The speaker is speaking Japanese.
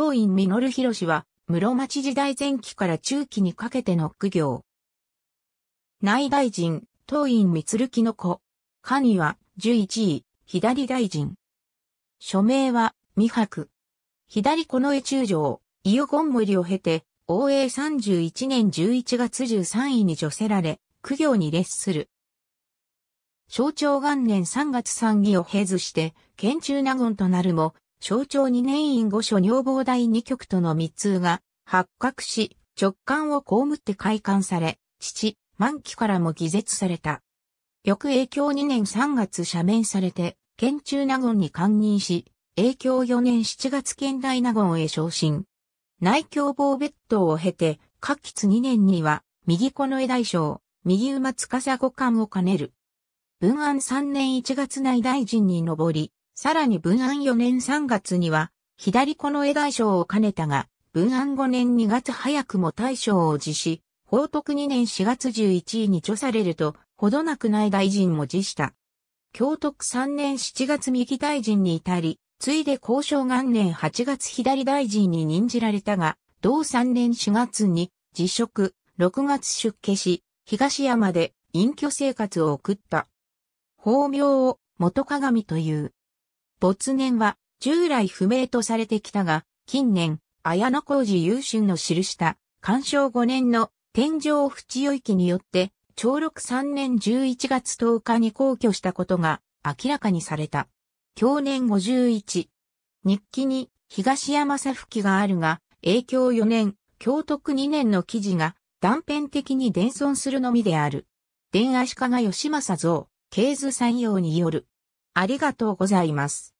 当院実博は、室町時代前期から中期にかけての苦行。内大臣、当院光木の子。には、十一位、左大臣。署名は、未白。左この絵中将、伊予ゴン森を経て、応永十一年十一月十三位に除せられ、苦行に列する。象徴元年三月三義を経ずして、県中納言となるも、象徴二年院御所女房第二局との密通が発覚し、直感を被って開館され、父、満期からも偽絶された。翌永響2年3月赦免されて、県中納言に官任し、永響4年7月県大納言へ昇進。内教防別当を経て、各吉二年には、右この絵大将、右馬司五冠を兼ねる。文安3年1月内大臣に上り、さらに文案4年3月には、左子の絵大賞を兼ねたが、文案5年2月早くも大賞を辞し、報徳2年4月11位に著されると、ほどなく内大臣も辞した。京徳3年7月右大臣に至り、ついで交渉元年8月左大臣に任じられたが、同3年4月に辞職、6月出家し、東山で隠居生活を送った。法名を元鏡という。没年は従来不明とされてきたが、近年、綾小路優春の記した干渉5年の天井淵与域によって、長禄3年11月10日に皇居したことが明らかにされた。去年51。日記に東山さ吹きがあるが、影響4年、京徳2年の記事が断片的に伝存するのみである。伝足利義政像、経図山陽による。ありがとうございます。